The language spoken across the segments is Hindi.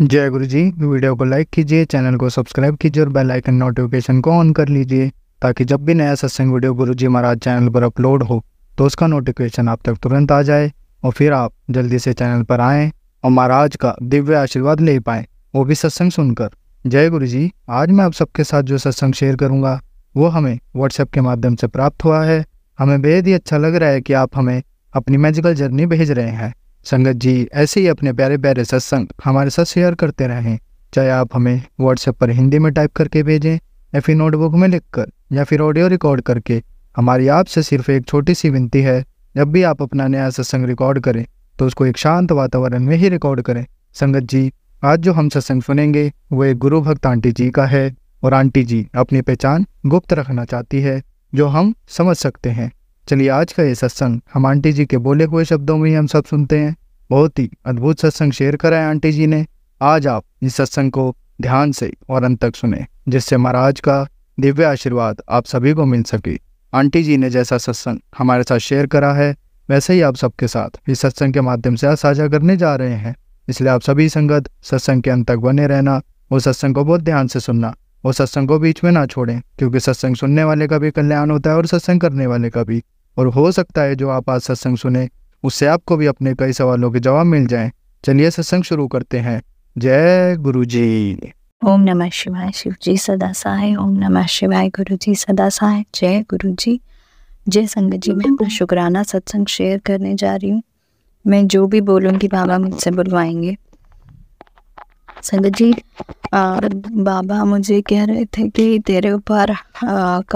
जय गुरु जी वीडियो को लाइक कीजिए चैनल को सब्सक्राइब कीजिए और बेल आइकन नोटिफिकेशन को ऑन कर लीजिए ताकि जब भी नया सत्संग वीडियो गुरु जी महाराज चैनल पर अपलोड हो तो उसका नोटिफिकेशन आप तक तुरंत आ जाए और फिर आप जल्दी से चैनल पर आएँ और महाराज का दिव्य आशीर्वाद ले पाएँ वो भी सत्संग सुनकर जय गुरु जी आज मैं आप सबके साथ जो सत्संग शेयर करूँगा वो हमें व्हाट्सएप के माध्यम से प्राप्त हुआ है हमें बेहद ही अच्छा लग रहा है कि आप हमें अपनी मैजिकल जर्नी भेज रहे हैं संगत जी ऐसे ही अपने प्यारे प्यारे सत्संग हमारे साथ शेयर करते रहें चाहे आप हमें व्हाट्सएप पर हिंदी में टाइप करके भेजें या फिर नोटबुक में लिखकर या फिर ऑडियो रिकॉर्ड करके हमारी आपसे सिर्फ एक छोटी सी विनती है जब भी आप अपना नया सत्संग रिकॉर्ड करें तो उसको एक शांत वातावरण में ही रिकॉर्ड करें संगत जी आज जो हम सत्संग सुनेंगे वो एक गुरु भक्त आंटी जी का है और आंटी जी अपनी पहचान गुप्त रखना चाहती है जो हम समझ सकते हैं चलिए आज का ये सत्संग हम आंटी जी के बोले हुए शब्दों में ही हम सब सुनते हैं बहुत ही अद्भुत सत्संग शेयर कराए आंटी जी ने आज आप इस सत्संग को ध्यान से और अंत तक सुने जिससे महाराज का दिव्य आशीर्वाद आप सभी को मिल सके आंटी जी ने जैसा सत्संग हमारे साथ शेयर करा है वैसे ही आप सबके साथ इस सत्संग के माध्यम से आज साझा करने जा रहे हैं इसलिए आप सभी संगत सत्संग के अंत तक बने रहना वो सत्संग को बहुत ध्यान से सुनना वो सत्संग को बीच में ना छोड़ें क्योंकि सत्संग सुनने वाले का भी कल्याण होता है और सत्संग करने वाले का भी और हो सकता है जो आप आज सत्संग सुने उससे आपको भी अपने कई सवालों के जवाब मिल जाएं चलिए सत्संग शुरू करते हैं जय गुरु जी ओम नमः शिवाय शिव जी सदा सहाय ओम नमः शिवाय गुरु जी सदा सहाय जय गुरु जी जय संग जी मैं अपना शुक्राना सत्संग शेयर करने जा रही हूँ मैं जो भी बोलूँगी बाबा मुझसे बुलवाएंगे संगत जी आ, बाबा मुझे कह रहे थे कि तेरे ऊपर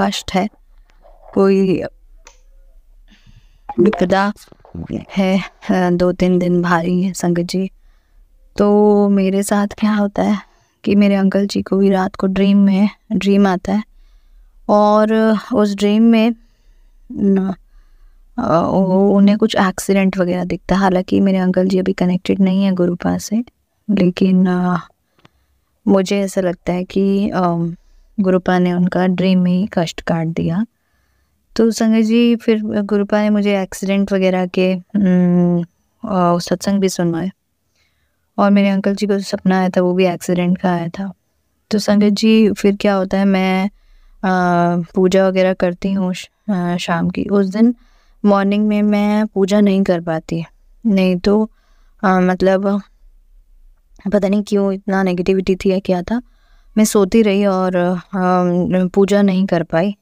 कष्ट है कोई विपदा है दो तीन दिन भारी है संगत जी तो मेरे साथ क्या होता है कि मेरे अंकल जी को भी रात को ड्रीम में ड्रीम आता है और उस ड्रीम में उन्हें कुछ एक्सीडेंट वगैरह दिखता है हालांकि मेरे अंकल जी अभी कनेक्टेड नहीं है गुरुपा से लेकिन मुझे ऐसा लगता है कि गुरुपा ने उनका ड्रीम में ही कष्ट काट दिया तो संगत जी फिर गुरुपा ने मुझे एक्सीडेंट वगैरह के हम्म, सत्संग भी सुनवाए और मेरे अंकल जी को सपना आया था वो भी एक्सीडेंट का आया था तो संगत जी फिर क्या होता है मैं आ, पूजा वगैरह करती हूँ शाम की उस दिन मॉर्निंग में मैं पूजा नहीं कर पाती नहीं तो आ, मतलब पता नहीं क्यों इतना नेगेटिविटी थी या क्या था मैं सोती रही और आ, पूजा नहीं कर पाई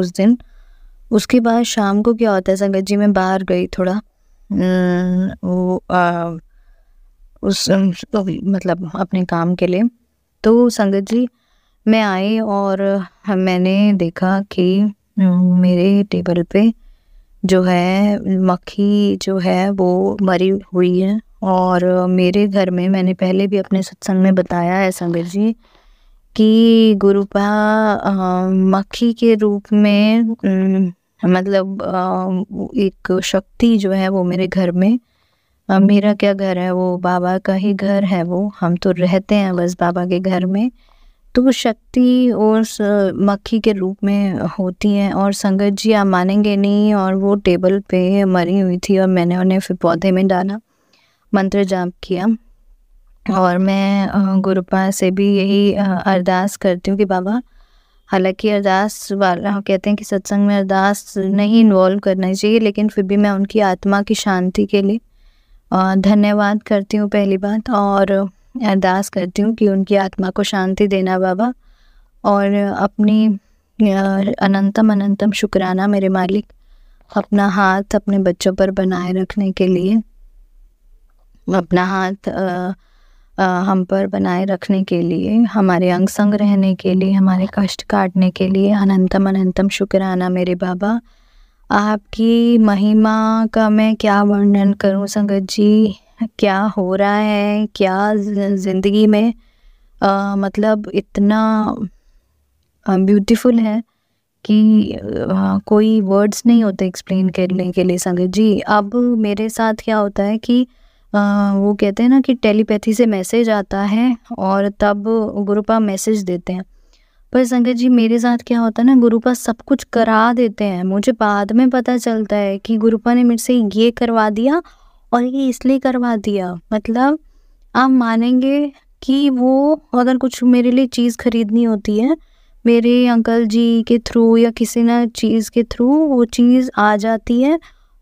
उस दिन उसके बाद शाम को क्या होता है संगत जी मैं बाहर गई थोड़ा हम्म, वो आ, उस तो मतलब अपने काम के लिए तो संगत जी मैं आई और मैंने देखा कि मेरे टेबल पे जो है मक्खी जो है वो मरी हुई है और मेरे घर में मैंने पहले भी अपने सत्संग में बताया है संगत जी कि गुरुपा मक्खी के रूप में मतलब एक शक्ति जो है वो मेरे घर में मेरा क्या घर है वो बाबा का ही घर है वो हम तो रहते हैं बस बाबा के घर में तो वो शक्ति उस मक्खी के रूप में होती है और संगत जी आप मानेंगे नहीं और वो टेबल पे मरी हुई थी और मैंने उन्हें फिर पौधे में डाला मंत्र जाप किया और मैं गुरुपा से भी यही अरदास करती हूँ कि बाबा हालांकि अरदास वाला कहते हैं कि सत्संग में अरदास नहीं इन्वॉल्व करना चाहिए लेकिन फिर भी मैं उनकी आत्मा की शांति के लिए धन्यवाद करती हूँ पहली बात और अरदास करती हूँ कि उनकी आत्मा को शांति देना बाबा और अपनी अनंतम अनंतम शुक्राना मेरे मालिक अपना हाथ अपने बच्चों पर बनाए रखने के लिए अपना हाथ हम पर बनाए रखने के लिए हमारे अंग संग रहने के लिए हमारे कष्ट काटने के लिए अनंतम अनंतम शुक्राना मेरे बाबा आपकी महिमा का मैं क्या वर्णन करूं संगत जी क्या हो रहा है क्या ज़िंदगी में आ, मतलब इतना ब्यूटीफुल है कि आ, कोई वर्ड्स नहीं होते एक्सप्लेन करने के लिए संगत जी अब मेरे साथ क्या होता है कि आ, वो कहते हैं ना कि टेलीपैथी से मैसेज आता है और तब गुरुपा मैसेज देते हैं पर संगत जी मेरे साथ क्या होता है ना गुरुपा सब कुछ करा देते हैं मुझे बाद में पता चलता है कि गुरुपा ने मेरे से ये करवा दिया और ये इसलिए करवा दिया मतलब आप मानेंगे कि वो अगर कुछ मेरे लिए चीज़ खरीदनी होती है मेरे अंकल जी के थ्रू या किसी ना चीज़ के थ्रू वो चीज़ आ जाती है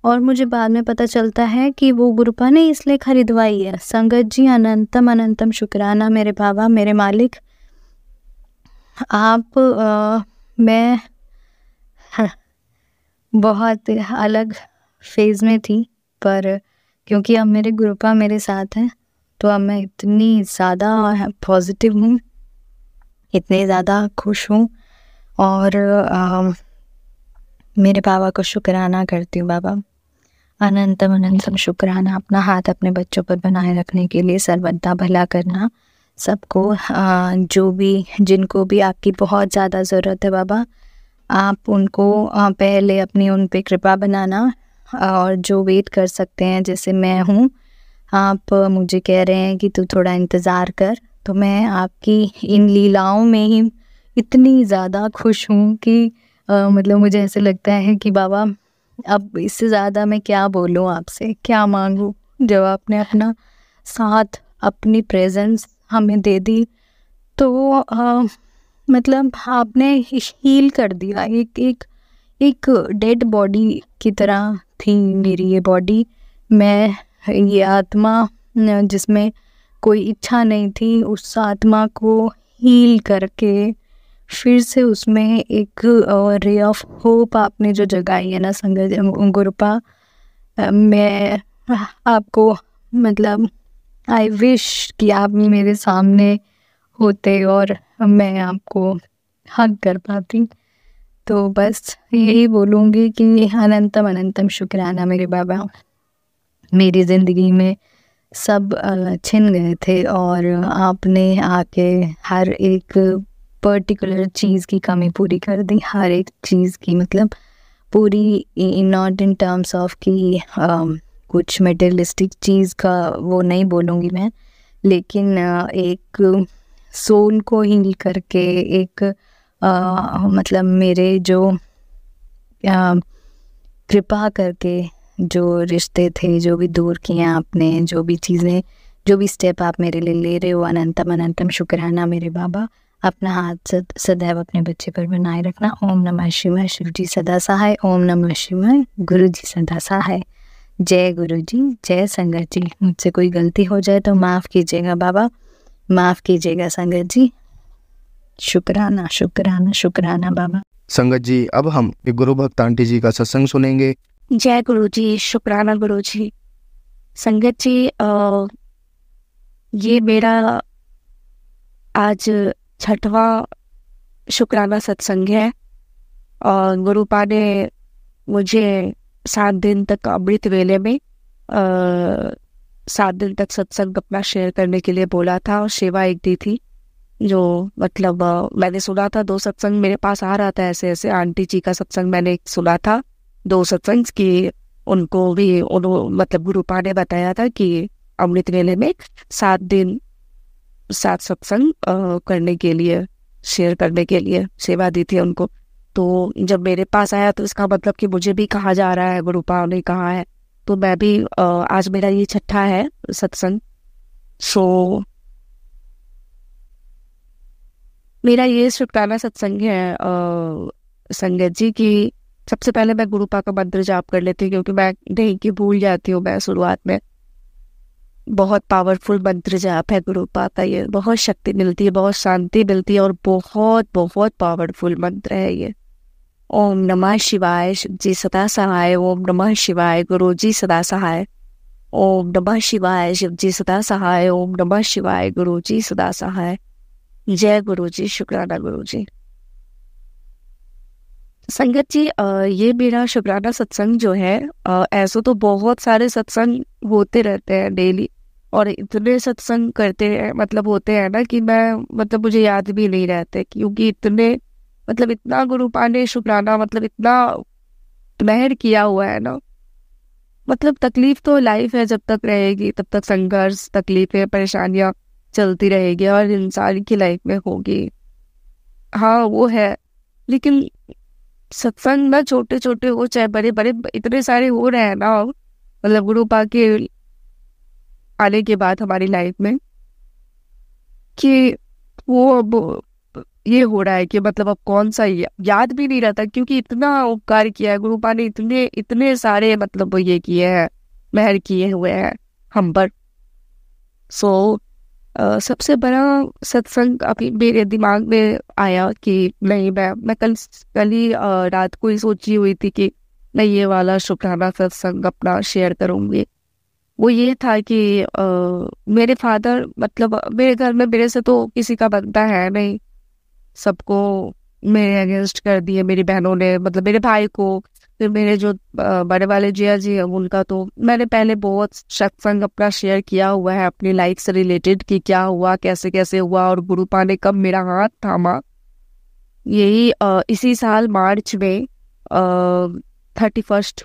और मुझे बाद में पता चलता है कि वो गुरुपा ने इसलिए खरीदवाई है संगत जी अनंतम अनंतम शुक्राना मेरे बाबा मेरे मालिक आप आ, मैं हाँ, बहुत अलग फेज़ में थी पर क्योंकि अब मेरे गुरुपा मेरे साथ हैं तो अब मैं इतनी ज़्यादा पॉजिटिव हूँ इतने ज़्यादा खुश हूँ और आ, मेरे बाबा को शुक्राना करती हूँ बाबा अनंतम अनंतम शुक्राना अपना हाथ अपने बच्चों पर बनाए रखने के लिए सर्वदा भला करना सबको जो भी जिनको भी आपकी बहुत ज़्यादा ज़रूरत है बाबा आप उनको पहले अपनी उन पर कृपा बनाना और जो वेट कर सकते हैं जैसे मैं हूँ आप मुझे कह रहे हैं कि तू थोड़ा इंतज़ार कर तो मैं आपकी इन लीलाओं में ही इतनी ज़्यादा खुश हूँ कि आ, मतलब मुझे ऐसे लगता है कि बाबा अब इससे ज़्यादा मैं क्या बोलूँ आपसे क्या मांगूँ जब आपने अपना साथ अपनी प्रेजेंस हमें दे दी तो आ, मतलब आपने हील कर दिया एक एक एक डेड बॉडी की तरह थी मेरी ये बॉडी मैं ये आत्मा जिसमें कोई इच्छा नहीं थी उस आत्मा को हील करके फिर से उसमें एक रे ऑफ होप आपने जो जगाई है ना संगत गुरुपा मैं आपको मतलब आई विश कि आप मेरे सामने होते और मैं आपको हक कर पाती तो बस यही बोलूँगी कि अनंतम अनंतम शुक्राना मेरे बाबा मेरी ज़िंदगी में सब छिन गए थे और आपने आके हर एक पर्टिकुलर चीज़ की कमी पूरी कर दी हर एक चीज़ की मतलब पूरी नॉट इन टर्म्स ऑफ कि um, कुछ मेटेरियलिस्टिक चीज़ का वो नहीं बोलूँगी मैं लेकिन एक सोल को हील करके एक आ, मतलब मेरे जो कृपा करके जो रिश्ते थे जो भी दूर किए आपने जो भी चीज़ें जो भी स्टेप आप मेरे लिए ले रहे हो अनंतम अनंतम शुक्राना मेरे बाबा अपना हाथ सद, सदैव अपने बच्चे पर बनाए रखना ओम नमः शिवाय शिव जी सदा सहाय ओम नमः शिवाय गुरु जी सदा सहाय जय गुरु जी जय संगत जी मुझसे कोई गलती हो जाए तो माफ़ कीजिएगा बाबा माफ़ कीजिएगा संगत जी शुक्राना शुक्राना शुक्राना बाबा संगत जी अब हम एक गुरु भक्त आंटी जी का सत्संग सुनेंगे जय गुरु जी शुक्राना गुरु जी संगत जी आ, ये मेरा आज छठवां शुक्राना सत्संग है और गुरुपा ने मुझे सात दिन तक अमृत वेले में सात दिन तक सत्संग अपना शेयर करने के लिए बोला था और सेवा एक दी थी जो मतलब मैंने सुना था दो सत्संग मेरे पास आ रहा था ऐसे ऐसे आंटी जी का सत्संग मैंने सुना था दो सत्संग की उनको भी उन्होंने मतलब गुरुपा ने बताया था कि अमृत वेले में सात दिन साथ सत्संग करने के लिए शेयर करने के लिए सेवा दी थी उनको तो जब मेरे पास आया तो इसका मतलब कि मुझे भी कहा जा रहा है गुरुपा ने कहा है तो मैं भी आज मेरा ये छठा है सत्संग सो मेरा ये शुभकामना सत्संग है संगत जी की सबसे पहले मैं गुरुपा का मंत्र जाप कर लेती हूँ क्योंकि मैं नहीं की भूल जाती हूँ मैं शुरुआत में बहुत पावरफुल मंत्र जाप है गुरु पा का ये बहुत शक्ति मिलती है बहुत शांति मिलती है और बहुत बहुत पावरफुल मंत्र है ये ओम नमः शिवाय जी सदा सहाय ओम नमः शिवाय गुरु जी सदा सहाय ओम नमः शिवाय शिव जी सदा सहाय ओम नमः शिवाय गुरु जी सदा सहाय जय गुरु जी शुक्राना गुरु जी संगत जी ये मेरा शुक्राना सत्संग जो है ऐसे तो बहुत सारे सत्संग होते रहते हैं डेली और इतने सत्संग करते हैं मतलब होते हैं ना कि मैं मतलब मुझे याद भी नहीं रहते क्योंकि इतने मतलब इतना गुरु ने शुक्राना मतलब इतना मेहर किया हुआ है ना मतलब तकलीफ तो लाइफ है जब तक रहेगी तब तक संघर्ष तकलीफें परेशानियां चलती रहेगी और इंसान की लाइफ में होगी हाँ वो है लेकिन सत्संग ना छोटे छोटे हो चाहे बड़े बड़े इतने सारे हो रहे हैं ना मतलब गुरु पा के आने के बाद हमारी लाइफ में कि वो अब ये हो रहा है कि मतलब अब कौन सा याद भी नहीं रहता क्योंकि इतना उपकार किया है गुरुपा ने इतने इतने सारे मतलब ये किए हैं मेहर किए हुए हैं हम पर सो so, सबसे बड़ा सत्संग अभी मेरे दिमाग में आया कि नहीं मैं मैं कल कल ही रात को ही सोची हुई थी कि मैं ये वाला शुक्राना सत्संग अपना शेयर करूंगी वो ये था कि आ, मेरे फादर मतलब मेरे घर में मेरे से तो किसी का बनता है नहीं सबको मेरे अगेंस्ट कर दिए मेरी बहनों ने मतलब मेरे भाई को फिर मेरे जो बड़े वाले जिया जी हैं उनका तो मैंने पहले बहुत सत्संग अपना शेयर किया हुआ है अपनी लाइफ से रिलेटेड कि क्या हुआ कैसे कैसे हुआ और गुरु पाने कब मेरा हाथ थामा यही इसी साल मार्च में थर्टी फर्स्ट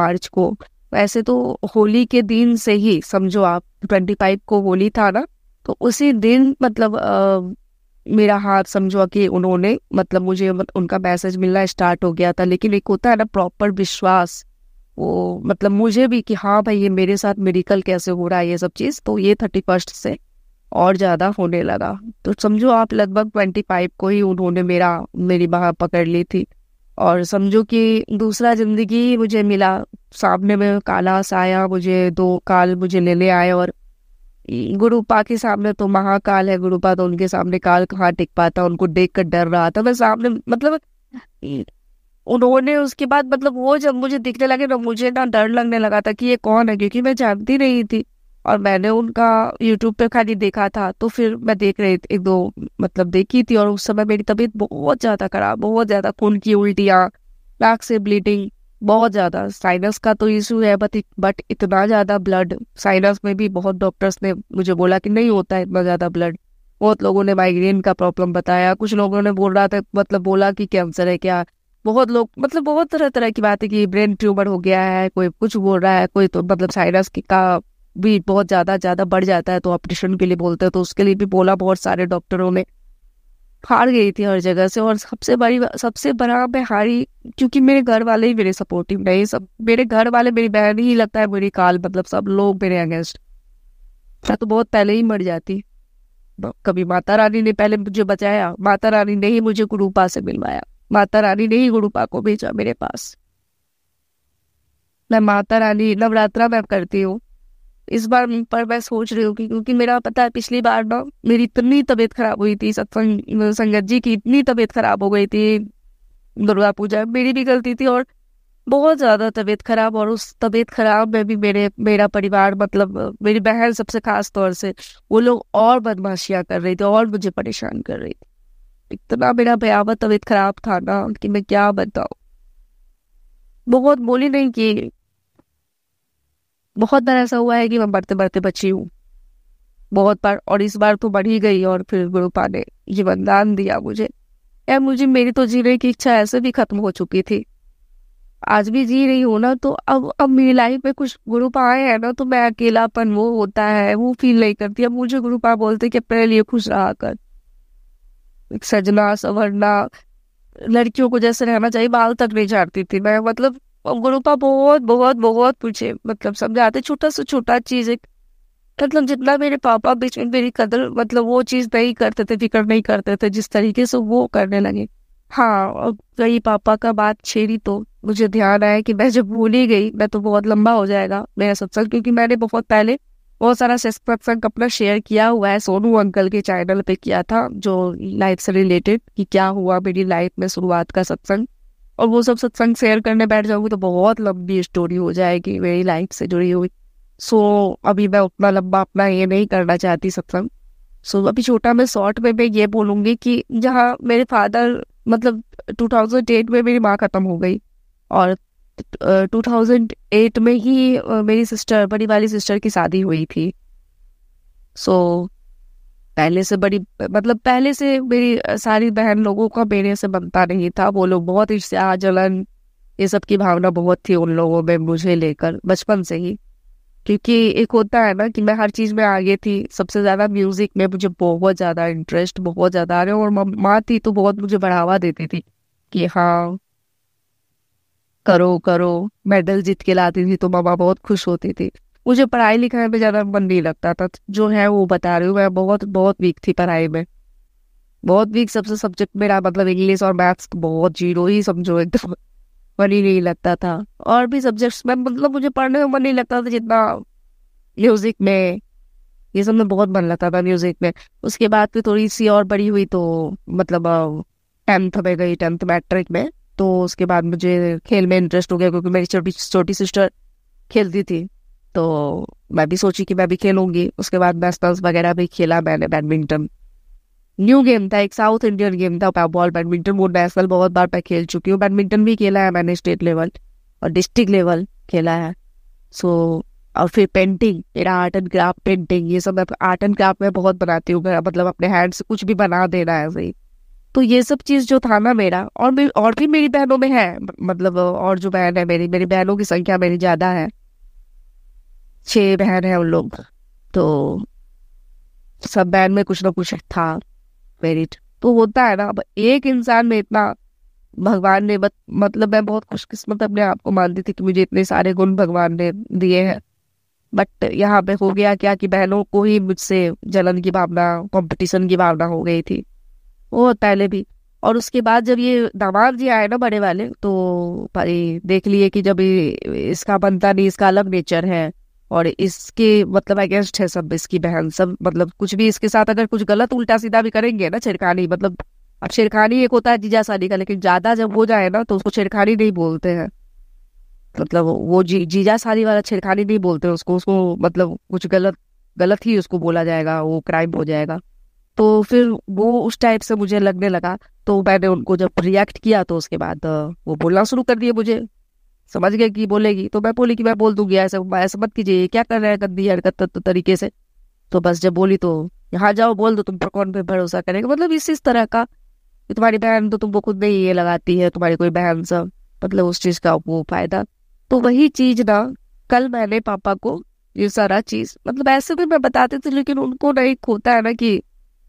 मार्च को वैसे तो होली के दिन से ही समझो आप ट्वेंटी फाइव को होली था ना तो उसी दिन मतलब आ, मेरा हाथ समझो कि उन्होंने मतलब मुझे उनका मैसेज मिलना स्टार्ट हो गया था लेकिन एक होता है ना प्रॉपर विश्वास वो मतलब मुझे भी कि हाँ भाई ये मेरे साथ मेडिकल कैसे हो रहा है ये सब चीज़ तो ये थर्टी फर्स्ट से और ज़्यादा होने लगा तो समझो आप लगभग ट्वेंटी फाइव को ही उन्होंने मेरा मेरी बाह पकड़ ली थी और समझो कि दूसरा ज़िंदगी मुझे मिला सामने में काला साया मुझे दो काल मुझे ले ले आए और गुरुपा के सामने तो महाकाल है गुरुपा तो उनके सामने काल कहाँ टिक पाता उनको देख कर डर रहा था मैं सामने मतलब उन्होंने उसके बाद मतलब वो जब मुझे दिखने लगे ना मुझे ना डर लगने लगा था कि ये कौन है क्योंकि मैं जानती नहीं थी और मैंने उनका यूट्यूब पे खाली देखा था तो फिर मैं देख रही एक दो मतलब देखी थी और उस समय मेरी तबीयत बहुत ज़्यादा ख़राब बहुत ज़्यादा खून की उल्टियाँ नाक से ब्लीडिंग बहुत ज़्यादा साइनस का तो इशू है बट बट इतना ज़्यादा ब्लड साइनस में भी बहुत डॉक्टर्स ने मुझे बोला कि नहीं होता इतना ज़्यादा ब्लड बहुत लोगों ने माइग्रेन का प्रॉब्लम बताया कुछ लोगों ने बोल रहा था मतलब बोला कि कैंसर है क्या बहुत लोग मतलब बहुत तरह तरह की बात है कि ब्रेन ट्यूमर हो गया है कोई कुछ बोल रहा है कोई तो मतलब साइनस का भी बहुत ज़्यादा ज़्यादा बढ़ जाता है तो ऑपरेशन के लिए बोलते हैं तो उसके लिए भी बोला बहुत सारे डॉक्टरों ने हार गई थी हर जगह से और सबसे बड़ी सबसे बड़ा मैं हारी क्योंकि मेरे घर वाले ही मेरे सपोर्टिव नहीं सब मेरे घर वाले मेरी बहन ही लगता है मेरी काल मतलब सब लोग मेरे अगेंस्ट मैं तो बहुत पहले ही मर जाती कभी माता रानी ने पहले मुझे बचाया माता रानी ने ही मुझे गुरुपा से मिलवाया माता रानी ने ही गुरुपा को भेजा मेरे पास मैं माता रानी नवरात्रा में करती हूँ इस बार पर मैं सोच रही हूँ क्योंकि मेरा पता है पिछली बार ना मेरी इतनी तबीयत खराब हुई थी सत्संग मतलब संगत जी की इतनी तबीयत खराब हो गई थी दुर्गा पूजा मेरी भी गलती थी और बहुत ज़्यादा तबीयत खराब और उस तबीयत खराब में भी मेरे मेरा परिवार मतलब मेरी बहन सबसे खास तौर से वो लोग और बदमाशियां कर रही थी और मुझे परेशान कर रही थी इतना मेरा भयावह तबीयत खराब था ना कि मैं क्या बताऊ बहुत बोली नहीं कि बहुत बार ऐसा हुआ है कि मैं बढ़ते बढ़ते बची हूँ बहुत बार और इस बार तो बढ़ी गई और फिर गुरुपा ने ये वरदान दिया मुझे या मुझे मेरी तो जीने की इच्छा ऐसे भी खत्म हो चुकी थी आज भी जी रही हूँ ना तो अब अब मेरी लाइफ में कुछ ग्रुप आए हैं ना तो मैं अकेलापन वो होता है वो फील नहीं करती अब मुझे ग्रुप आ बोलते कि अपने लिए खुश रहा कर सजना संवरना लड़कियों को जैसे रहना चाहिए बाल तक नहीं झाड़ती थी मैं मतलब और गुरु बहुत बहुत बहुत पूछे मतलब समझाते छोटा से छोटा चीज़ एक मतलब जितना मेरे पापा बीच में मेरी कदर मतलब वो चीज़ नहीं करते थे फिक्र नहीं करते थे जिस तरीके से वो करने लगे हाँ और कई पापा का बात छेड़ी तो मुझे ध्यान आया कि मैं जब भूल ही गई मैं तो बहुत लंबा हो जाएगा मेरा सत्संग क्योंकि मैंने बहुत पहले बहुत सारा सत्संग अपना शेयर किया हुआ है सोनू अंकल के चैनल पे किया था जो लाइफ से रिलेटेड कि क्या हुआ मेरी लाइफ में शुरुआत का सत्संग और वो सब सत्संग शेयर करने बैठ जाऊंगी तो बहुत लंबी स्टोरी हो जाएगी मेरी लाइफ से जुड़ी हुई सो so, अभी मैं उतना लंबा अपना ये नहीं करना चाहती सत्संग सो so, अभी छोटा मैं शॉर्ट में मैं ये बोलूंगी कि जहाँ मेरे फादर मतलब 2008 में मेरी माँ ख़त्म हो गई और 2008 में ही मेरी सिस्टर बड़ी वाली सिस्टर की शादी हुई थी सो so, पहले से बड़ी मतलब पहले से मेरी सारी बहन लोगों का मेरे से बनता नहीं था वो लोग बहुत ईर्ष्या जलन ये सब की भावना बहुत थी उन लोगों में मुझे लेकर बचपन से ही क्योंकि एक होता है ना कि मैं हर चीज़ में आगे थी सबसे ज़्यादा म्यूज़िक में मुझे बहुत ज़्यादा इंटरेस्ट बहुत ज़्यादा आ रहे और माँ थी तो बहुत मुझे बढ़ावा देती थी कि हाँ करो करो मेडल जीत के लाती थी तो मामा बहुत खुश होती थी मुझे पढ़ाई लिखाई में ज़्यादा मन नहीं लगता था जो है वो बता रही हूँ मैं बहुत बहुत वीक थी पढ़ाई में बहुत वीक सबसे सब्जेक्ट मेरा मतलब इंग्लिश और मैथ्स बहुत जीरो ही समझो एकदम मन ही नहीं लगता था और भी सब्जेक्ट्स में मतलब मुझे पढ़ने में मन नहीं लगता था जितना म्यूजिक में ये सब में बहुत मन लगता था म्यूजिक में उसके बाद फिर थोड़ी सी और बड़ी हुई तो मतलब टेंथ में गई टेंथ मैट्रिक में तो उसके बाद मुझे खेल में इंटरेस्ट हो गया क्योंकि मेरी छोटी छोटी सिस्टर खेलती थी तो मैं भी सोची कि मैं भी खेलूंगी उसके बाद मैं वगैरह भी खेला मैंने बैडमिंटन न्यू गेम था एक साउथ इंडियन गेम था बॉल बैडमिंटन वो नेशनल बहुत बार मैं खेल चुकी हूँ बैडमिंटन भी खेला है मैंने स्टेट लेवल और डिस्ट्रिक्ट लेवल खेला है सो so, और फिर पेंटिंग मेरा आर्ट एंड क्राफ्ट पेंटिंग ये सब मैं आर्ट एंड क्राफ्ट में बहुत बनाती हूँ मतलब अपने हैंड से कुछ भी बना देना है सही तो ये सब चीज़ जो था ना मेरा और भी और भी मेरी बहनों में है मतलब और जो बहन है मेरी मेरी बहनों की संख्या मेरी ज़्यादा है छह बहन है उन लोग तो सब बहन में कुछ ना कुछ था मेरिट तो होता है ना अब एक इंसान में इतना भगवान ने बत, मतलब मैं बहुत खुशकिस्मत अपने आप को मानती थी कि मुझे इतने सारे गुण भगवान ने दिए हैं बट यहाँ पे हो गया क्या कि बहनों को ही मुझसे जलन की भावना कंपटीशन की भावना हो गई थी वो पहले भी और उसके बाद जब ये दामाद जी आए ना बड़े वाले तो भाई देख लिए कि जब इसका बनता नहीं इसका अलग नेचर है और इसके मतलब अगेंस्ट है सब इसकी बहन सब मतलब कुछ भी इसके साथ अगर कुछ गलत उल्टा सीधा भी करेंगे ना छेड़खानी मतलब अब छेड़खानी एक होता है जीजा जीजासानी का लेकिन ज्यादा जब हो जाए ना तो उसको छेड़खानी नहीं बोलते हैं मतलब वो जी जीजा जीजासानी वाला छेड़खानी नहीं बोलते उसको उसको मतलब कुछ गलत गलत ही उसको बोला जाएगा वो क्राइम हो जाएगा तो फिर वो उस टाइप से मुझे लगने लगा तो मैंने उनको जब रिएक्ट किया तो उसके बाद वो बोलना शुरू कर दिया मुझे समझ गए कि बोलेगी तो मैं बोली कि मैं बोल दूंगी ऐसे ऐसे मत कीजिए क्या कर रहे हैं गंदी हरकत तो तरीके से तो बस जब बोली तो यहाँ जाओ बोल दो तुम पर कौन पे भरोसा करेगा मतलब इस इस तरह का कि तुम्हारी बहन तो तुमको खुद नहीं ये लगाती है तुम्हारी कोई बहन सब मतलब उस चीज़ का वो फायदा तो वही चीज़ ना कल मैंने पापा को ये सारा चीज़ मतलब ऐसे भी मैं बताती थी लेकिन उनको नहीं खोता होता है ना कि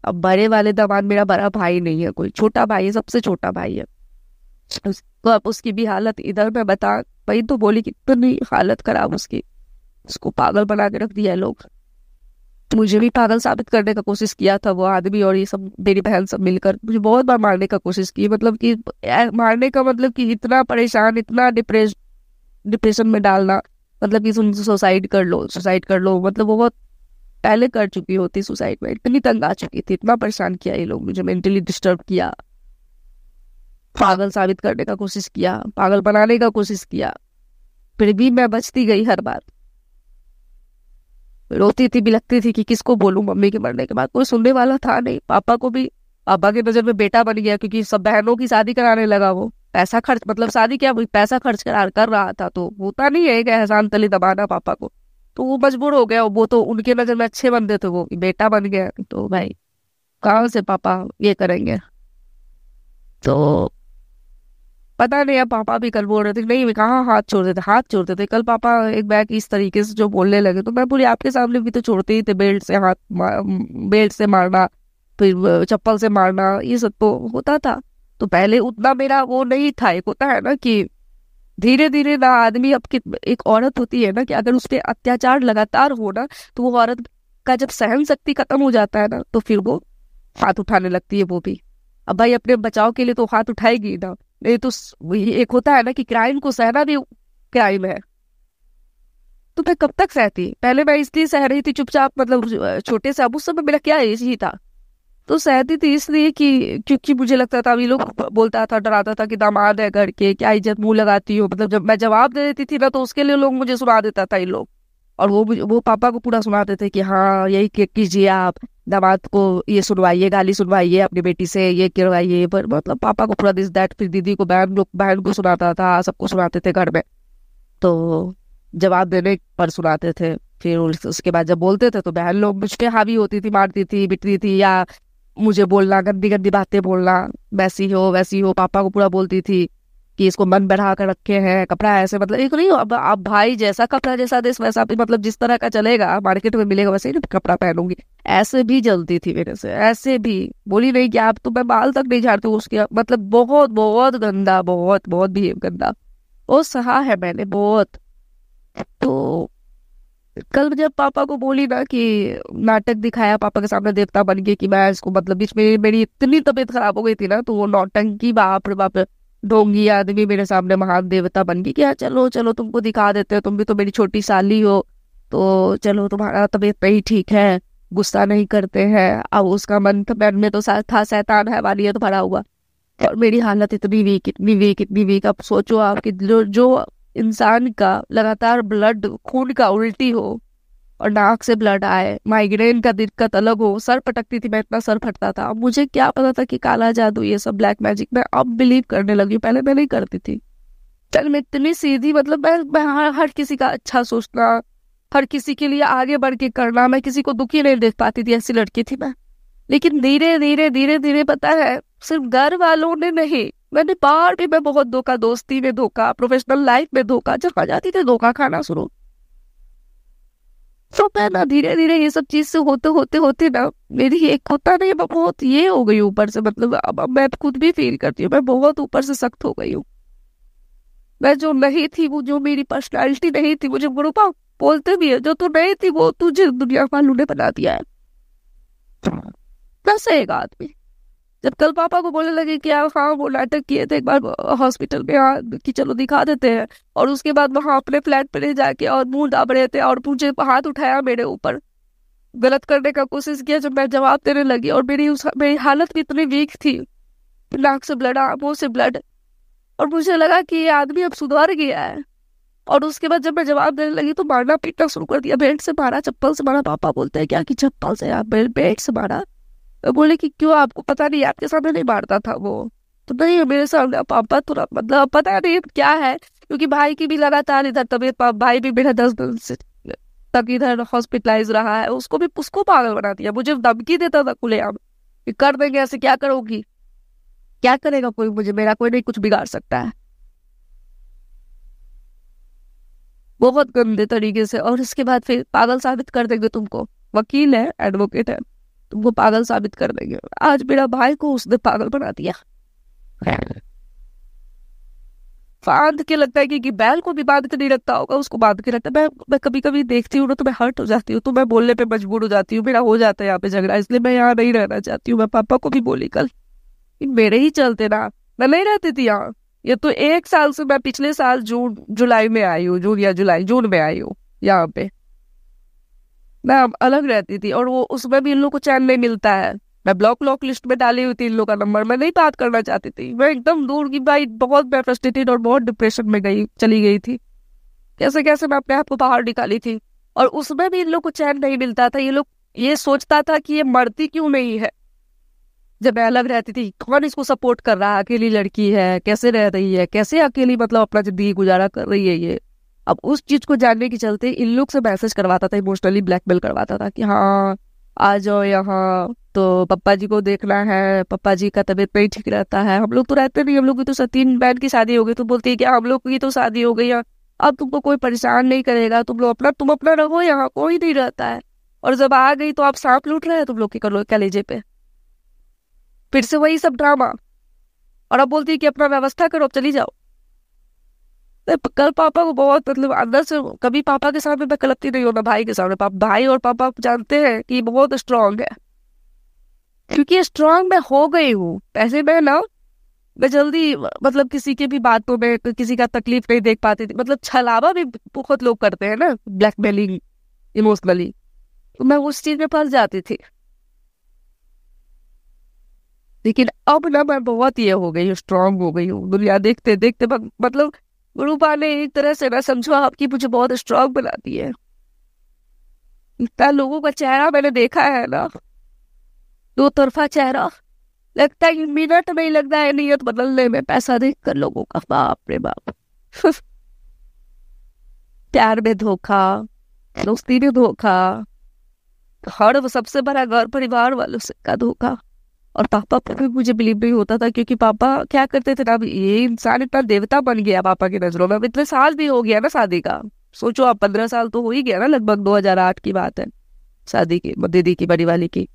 अब बड़े वाले दामाद मेरा बड़ा भाई नहीं है कोई छोटा भाई है सबसे छोटा भाई है तो अब उसकी भी हालत इधर मैं बता भाई तो बोली कितनी हालत खराब उसकी उसको पागल बना के रख दिया है लोग मुझे भी पागल साबित करने का कोशिश किया था वो आदमी और ये सब मेरी बहन सब मिलकर मुझे बहुत बार मारने का कोशिश की मतलब कि मारने का मतलब कि इतना परेशान इतना डिप्रेस डिप्रेशन में डालना मतलब कि तुम सुसाइड कर लो सुसाइड कर लो मतलब वो बहुत पहले कर चुकी होती सुसाइड में इतनी तंग आ चुकी थी इतना परेशान किया ये लोग मुझे मेंटली डिस्टर्ब किया पागल साबित करने का कोशिश किया पागल बनाने का कोशिश किया फिर भी मैं बचती गई हर बार रोती थी भी लगती थी कि किसको बोलूं मम्मी के मरने के बाद कोई सुनने वाला था नहीं पापा को भी पापा की नजर में बेटा बन गया क्योंकि सब बहनों की शादी कराने लगा वो पैसा खर्च मतलब शादी क्या पैसा खर्च करा कर रहा था तो होता नहीं है कि एहसान तली दबाना पापा को तो वो मजबूर हो गया वो तो उनके नजर में अच्छे बंदे थे वो बेटा बन गया तो भाई कहाँ से पापा ये करेंगे तो पता नहीं अब पापा भी कल बोल रहे थे नहीं मैं कहाँ हाथ छोड़ते थे हाथ छोड़ते थे कल पापा एक बैग इस तरीके से जो बोलने लगे तो मैं बोली आपके सामने भी तो छोड़ते ही थे बेल्ट से हाथ बेल्ट से मारना फिर चप्पल से मारना ये सब तो होता था तो पहले उतना मेरा वो नहीं था एक होता है ना कि धीरे धीरे ना आदमी अब एक औरत होती है ना कि अगर उस पर अत्याचार लगातार हो ना तो वो औरत का जब सहन शक्ति खत्म हो जाता है ना तो फिर वो हाथ उठाने लगती है वो भी अब भाई अपने बचाव के लिए तो हाथ उठाएगी ना नहीं तो एक होता है ना कि क्राइम को सहना भी क्राइम है तो मैं कब तक सहती पहले मैं इसलिए सह रही थी चुपचाप मतलब छोटे से अब उस समय मेरा क्या एज ही था तो सहती थी इसलिए कि क्योंकि मुझे लगता था अभी लोग बोलता था डराता था कि दामाद है घर के क्या इज्जत मुंह लगाती हो मतलब जब मैं जवाब दे देती थी ना तो उसके लिए लोग मुझे सुना देता था इन लोग और वो वो पापा को पूरा सुनाते थे कि हाँ यही कीजिए आप दामाद को ये सुनवाइए गाली सुनवाइए अपनी बेटी से ये करवाइए पर मतलब पापा को पूरा दिस दैट फिर दीदी को बहन लोग बहन को सुनाता था सबको सुनाते थे घर में तो जवाब देने पर सुनाते थे फिर उसके बाद जब बोलते थे तो बहन लोग मुझ पर हावी होती थी मारती थी बिटती थी या मुझे बोलना गंदी गंदी बातें बोलना वैसी हो वैसी हो पापा को पूरा बोलती थी कि इसको मन बढ़ा कर रखे हैं कपड़ा ऐसे मतलब एक नहीं अब आप भाई जैसा कपड़ा जैसा देश वैसा भी मतलब जिस तरह का चलेगा मार्केट में मिलेगा वैसे ही कपड़ा पहनूंगी ऐसे भी जलती थी मेरे से ऐसे भी बोली नहीं कि आप तो मैं बाल तक नहीं झाड़ती उसके मतलब बहुत बहुत गंदा बहुत बहुत भी गंदा वो सहा है मैंने बहुत तो कल जब पापा को बोली ना कि नाटक दिखाया पापा के सामने देवता बन गए कि मैं इसको मतलब बीच में मेरी इतनी तबीयत खराब हो गई थी ना तो वो नौटंकी बाप रे बाप ढोंगी आदमी मेरे सामने महान देवता बन के क्या चलो चलो तुमको दिखा देते हो तुम भी तो मेरी छोटी साली हो तो चलो तुम्हारा तबीयत तो नहीं ठीक है गुस्सा नहीं करते हैं अब उसका मन तो, मन में तो सा, था सैतान है वाली तो भरा हुआ और मेरी हालत इतनी वीक इतनी वीक इतनी वीक अब सोचो आप कि जो जो इंसान का लगातार ब्लड खून का उल्टी हो और नाक से ब्लड आए माइग्रेन का दिक्कत अलग हो सर पटकती थी मैं इतना सर फटता था मुझे क्या पता था कि काला जादू ये सब ब्लैक मैजिक मैं अब बिलीव करने लगी पहले मैं नहीं करती थी चल मैं इतनी सीधी मतलब मैं, मैं हर, हर किसी का अच्छा सोचना हर किसी के लिए आगे बढ़ के करना मैं किसी को दुखी नहीं देख पाती थी ऐसी लड़की थी मैं लेकिन धीरे धीरे धीरे धीरे पता है सिर्फ घर वालों ने नहीं मैंने बाहर भी मैं बहुत धोखा दोस्ती में धोखा प्रोफेशनल लाइफ में धोखा जब आ जाती थी धोखा खाना शुरू तो मैं ना धीरे धीरे ये सब चीज से होते होते होते ना मेरी एक होता नहीं मैं बहुत ये हो गई ऊपर से मतलब अब मैं खुद भी फील करती हूँ मैं बहुत ऊपर से सख्त हो गई हूँ मैं जो नहीं थी वो जो मेरी पर्सनैलिटी नहीं थी मुझे गुरुपा बोलते भी है जो तू नहीं थी वो तुझे दुनिया वालों ने बना दिया है बस एक आदमी जब कल पापा को बोलने लगे कि यार हाँ वो नाटक किए थे एक बार हॉस्पिटल में हाँ कि चलो दिखा देते हैं और उसके बाद वहाँ अपने फ्लैट पर ले जाके और मुंह दाब रहे थे और मुझे हाथ उठाया मेरे ऊपर गलत करने का कोशिश किया जब मैं जवाब देने लगी और मेरी उस मेरी हालत भी इतनी वीक थी नाक से ब्लड मुंह से ब्लड और मुझे लगा कि ये आदमी अब सुधार गया है और उसके बाद जब मैं जवाब देने लगी तो मारना पीटना शुरू कर दिया बेल्ट से मारा चप्पल से मारा पापा बोलते हैं क्या कि चप्पल से बेल्ट से मारा बोले कि क्यों आपको पता नहीं आपके सामने नहीं मारता था वो तो नहीं मेरे सामने पापा थोड़ा मतलब पता नहीं क्या है क्योंकि भाई की भी लगातार इधर तबीयत भाई भी मेरा दस दिन से तक इधर हॉस्पिटलाइज रहा है उसको भी उसको पागल बना दिया मुझे धमकी देता था खुलेआम कि कर देंगे ऐसे क्या करोगी क्या करेगा कोई मुझे मेरा कोई नहीं कुछ बिगाड़ सकता है बहुत गंदे तरीके से और इसके बाद फिर पागल साबित कर देंगे तुमको वकील है एडवोकेट है तुमको पागल साबित कर देंगे आज मेरा भाई को उसने पागल बना दिया बांध के लगता है कि, बैल को भी बांध के नहीं रखता होगा उसको बांध के रखता है मैं मैं कभी कभी देखती हूँ ना तो मैं हर्ट हो जाती हूँ तो मैं बोलने पे मजबूर हो जाती हूँ मेरा हो जाता है यहाँ पे झगड़ा इसलिए मैं यहाँ नहीं रहना चाहती हूँ मैं पापा को भी बोली कल मेरे ही चलते ना मैं नहीं रहती थी यहाँ ये तो एक साल से मैं पिछले साल जून जुलाई में आई हूँ जून या जुलाई जून में आई हूँ यहाँ पे मैं अलग रहती थी और वो उसमें भी इन लोग को चैन नहीं मिलता है मैं ब्लॉक लॉक लिस्ट में डाली हुई थी इन लोग का नंबर मैं नहीं बात करना चाहती थी मैं एकदम दूर की भाई बहुत मैं और बहुत डिप्रेशन में गई चली गई थी कैसे कैसे मैं अपने आप को बाहर निकाली थी और उसमें भी इन लोग को चैन नहीं मिलता था ये लोग ये सोचता था कि ये मरती क्यों नहीं है जब मैं अलग रहती थी कौन इसको सपोर्ट कर रहा है अकेली लड़की है कैसे रह रही है कैसे अकेली मतलब अपना जिंदगी गुजारा कर रही है ये अब उस चीज को जानने के चलते इन लोग से मैसेज करवाता था इमोशनली ब्लैकमेल करवाता था कि हाँ आ जाओ यहाँ तो पप्पा जी को देखना है पप्पा जी का तबीयत नहीं ठीक रहता है हम लोग तो रहते नहीं हम लोग की तो सतीन बहन की शादी हो गई तो बोलती है कि हाँ, हम लोग की तो शादी हो गई है हाँ। अब तुमको कोई परेशान नहीं करेगा तुम लोग अपना तुम अपना रहो यहाँ कोई नहीं रहता है और जब आ गई तो आप सांप लूट रहे हैं तुम लोग के कलेजे पे फिर से वही सब ड्रामा और अब बोलती है कि अपना व्यवस्था करो चली जाओ कल पापा को बहुत मतलब अंदर से कभी पापा के सामने मैं गलती नहीं होना भाई के सामने पापा भाई और पापा जानते हैं कि बहुत स्ट्रांग है क्योंकि स्ट्रांग मैं हो गई हूँ ऐसे मैं ना मैं जल्दी मतलब किसी के भी बातों में किसी का तकलीफ नहीं देख पाती थी मतलब छलावा भी बहुत लोग करते हैं ना ब्लैकमेलिंग इमोशनली तो मैं उस चीज में फंस जाती थी लेकिन अब ना मैं बहुत ये हो गई हूँ स्ट्रांग हो गई हूँ दुनिया देखते देखते मतलब गुरुपा ने एक तरह से ना समझो आपकी मुझे बहुत स्ट्रांग दी है इतना लोगों का चेहरा मैंने देखा है ना दो तरफा चेहरा लगता है मिनट में ही लगता है नियत बदलने में पैसा देख कर लोगों का बाप रे बाप प्यार में धोखा दोस्ती में धोखा हर सबसे बड़ा घर परिवार वालों से का धोखा और पापा पर भी मुझे बिलीव नहीं होता था क्योंकि पापा क्या करते थे ना ये इंसान इतना देवता बन गया पापा की नज़रों में अब इतने साल भी हो गया ना शादी का सोचो आप पंद्रह साल तो हो ही गया ना लगभग दो हजार आठ की बात है शादी की दीदी की बड़ी वाली की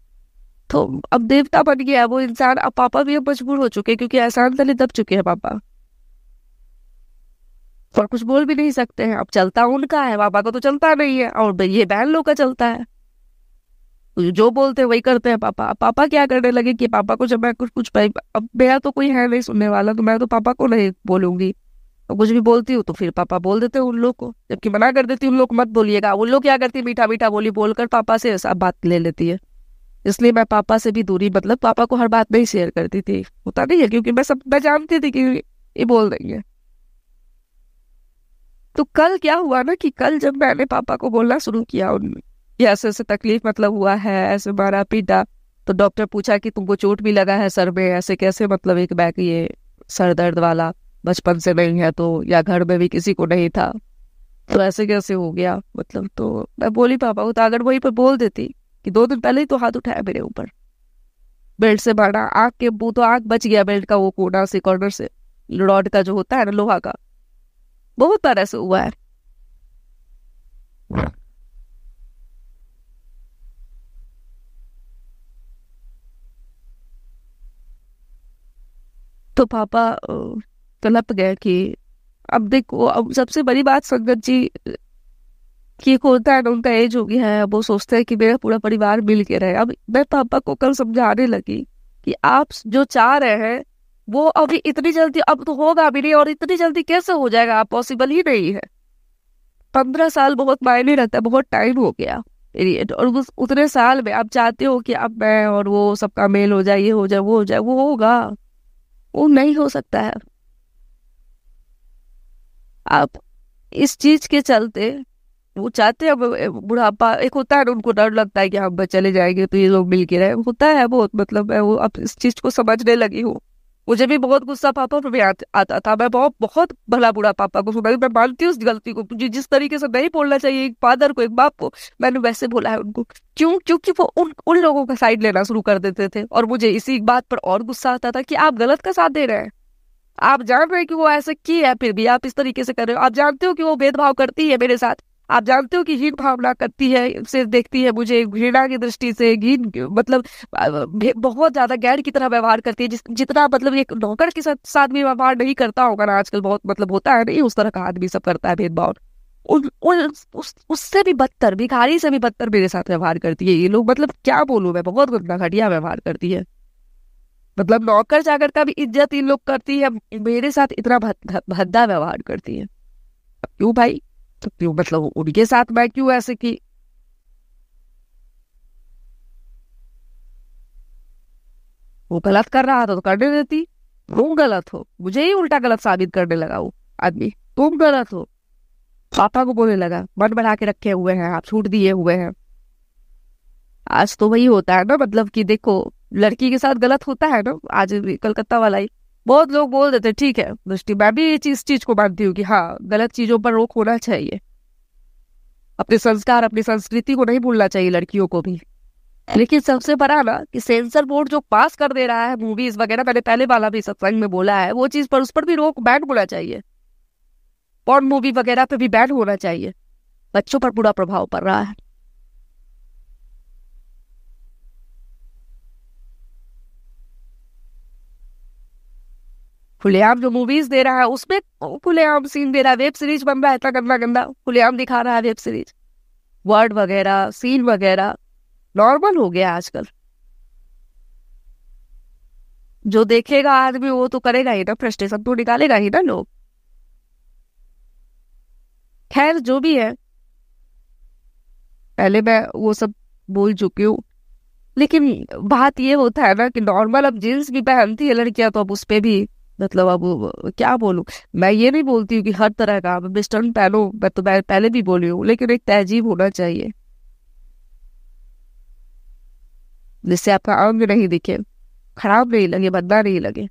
तो अब देवता बन गया वो इंसान अब पापा भी अब मजबूर हो चुके क्योंकि एहसान तले दब चुके हैं पापा और कुछ बोल भी नहीं सकते हैं अब चलता उनका है पापा का तो चलता नहीं है और ये बहन लोग का चलता है जो बोलते हैं वही करते हैं पापा पापा क्या करने लगे कि पापा को जब मैं कुछ कुछ अब मेरा तो कोई है नहीं सुनने वाला तो मैं तो पापा को नहीं बोलूंगी तो कुछ भी बोलती हूँ तो फिर पापा बोल देते हैं उन लोग को जबकि मना कर देती उन लोग मत बोलिएगा उन लोग क्या करती है मीठा मीठा बोली बोलकर पापा से सब बात ले लेती है इसलिए मैं पापा से भी दूरी मतलब पापा को हर बात नहीं शेयर करती थी होता नहीं है क्योंकि मैं सब मैं जानती थी कि ये बोल रही है तो कल क्या हुआ ना कि कल जब मैंने पापा को बोलना शुरू किया उनमें कि ऐसे ऐसे तकलीफ मतलब हुआ है ऐसे मारा पीटा तो डॉक्टर पूछा कि तुमको चोट भी लगा है सर में ऐसे कैसे मतलब एक बैग ये सर दर्द वाला बचपन से नहीं है तो या घर में भी किसी को नहीं था तो ऐसे कैसे हो गया मतलब तो मैं बोली पापा को तो अगर वही पर बोल देती कि दो दिन पहले ही तो हाथ उठाया मेरे ऊपर बेल्ट से मारा आग के मुंह तो आग बच गया बेल्ट का वो कोना से कॉर्नर से रॉड का जो होता है ना लोहा का बहुत बार ऐसे हुआ है तो पापा तलप गए कि अब देखो अब सबसे बड़ी बात संगत जी की होता है ना उनका एज हो गया है अब वो सोचते हैं कि मेरा पूरा परिवार मिल के रहे अब मैं पापा को कल समझाने लगी कि आप जो चाह रहे हैं वो अभी इतनी जल्दी अब तो होगा भी नहीं और इतनी जल्दी कैसे हो जाएगा आप पॉसिबल ही नहीं है पंद्रह साल बहुत मायने रहता है बहुत टाइम हो गया पीरियड और उस उतने साल में आप चाहते हो कि अब मैं और वो सबका मेल हो जाए ये हो जाए वो हो जाए वो होगा वो नहीं हो सकता है आप इस चीज के चलते वो चाहते हैं बुढ़ापा एक होता है उनको डर लगता है कि हम हाँ, चले जाएंगे तो ये लोग मिल के रहे होता है बहुत मतलब मैं वो अब इस चीज को समझने लगी हूँ मुझे भी बहुत गुस्सा पापा पर भी आता था मैं बहुत बहुत भला बुरा पापा को मैं मैं मानती हूँ उस गलती को मुझे जिस तरीके से नहीं बोलना चाहिए एक फादर को एक बाप को मैंने वैसे बोला है उनको क्यों क्योंकि वो उन उन लोगों का साइड लेना शुरू कर देते थे और मुझे इसी बात पर और गुस्सा आता था कि आप गलत का साथ दे रहे हैं आप जान रहे हैं कि वो ऐसा की है फिर भी आप इस तरीके से कर रहे हो आप जानते हो कि वो भेदभाव करती है मेरे साथ आप जानते हो कि हीन भावना करती है से देखती है मुझे घृणा की दृष्टि से हीन मतलब बहुत ज्यादा गैर की तरह व्यवहार करती है जिस, जितना मतलब एक नौकर के साथ साथ भी व्यवहार नहीं करता होगा ना आजकल बहुत मतलब होता है नहीं उस तरह का आदमी सब करता है भेदभाव उन, उन, उस उससे भी बदतर भिखारी से भी बदतर मेरे साथ व्यवहार करती है ये लोग मतलब क्या बोलू मैं बहुत गंदा घटिया व्यवहार करती है मतलब नौकर जाकर का भी इज्जत इन लोग करती है मेरे साथ इतना भद्दा व्यवहार करती है क्यों भाई तो क्यों मतलब उनके साथ मैं क्यों ऐसे की वो गलत कर रहा था तो करने देती तुम गलत हो मुझे ही उल्टा गलत साबित करने लगा वो आदमी तुम गलत हो पापा को बोलने लगा मन बढ़ा के रखे हुए हैं आप छूट दिए हुए हैं आज तो वही होता है ना मतलब कि देखो लड़की के साथ गलत होता है ना आज कलकत्ता वाला ही बहुत लोग बोल देते ठीक है दृष्टि मैं भी ये चीज चीज को मानती हूँ कि हाँ गलत चीजों पर रोक होना चाहिए अपने संस्कार अपनी संस्कृति को नहीं भूलना चाहिए लड़कियों को भी लेकिन सबसे बड़ा ना कि सेंसर बोर्ड जो पास कर दे रहा है मूवीज वगैरह मैंने पहले वाला भी सत्संग में बोला है वो चीज पर उस पर भी रोक बैन होना चाहिए पॉन मूवी वगैरह पे भी बैन होना चाहिए बच्चों पर बुरा प्रभाव पड़ रहा है खुलेआम जो मूवीज दे रहा है उसमें खुलेआम सीन दे रहा है वेब सीरीज बन रहा है इतना गंदा गंदा खुलेआम दिखा रहा है वेब सीरीज वर्ड वगैरह सीन वगैरह नॉर्मल हो गया आजकल जो देखेगा आदमी वो तो करेगा ही ना फ्रस्ट्रेशन तो निकालेगा ही ना लोग खैर जो भी है पहले मैं वो सब बोल चुकी हूँ लेकिन बात ये होता है ना कि नॉर्मल अब जींस भी पहनती है लड़कियां तो अब उस पर भी मतलब अब क्या बोलूँ मैं ये नहीं बोलती हूँ कि हर तरह का मैं वेस्टर्न पहनूँ मैं तो मैं पहले भी बोली हूँ लेकिन एक तहजीब होना चाहिए जिससे आपका अंग नहीं दिखे खराब नहीं लगे बदला नहीं लगे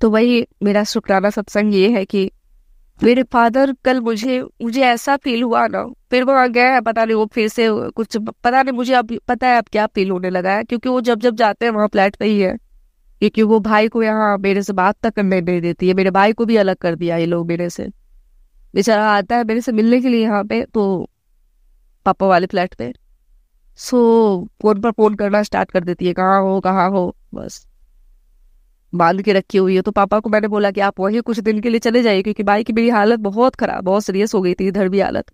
तो वही मेरा शुक्राना सत्संग ये है कि मेरे फादर कल मुझे मुझे ऐसा फील हुआ ना फिर आ गए है पता नहीं वो फिर से कुछ पता नहीं मुझे अब पता है अब क्या फील होने लगा है क्योंकि वो जब जब जाते हैं वहाँ फ्लैट नहीं है क्योंकि वो भाई को यहाँ मेरे से बात तक करने नहीं देती है मेरे भाई को भी अलग कर दिया ये लोग मेरे से बेचारा आता है मेरे से मिलने के लिए यहाँ पे तो पापा वाले फ्लैट पे सो फोन पर फोन करना स्टार्ट कर देती है कहाँ हो कहाँ हो बस बांध के रखी हुई है तो पापा को मैंने बोला कि आप वही कुछ दिन के लिए चले जाइए क्योंकि बाई की मेरी हालत बहुत खराब बहुत सीरियस हो गई थी इधर भी हालत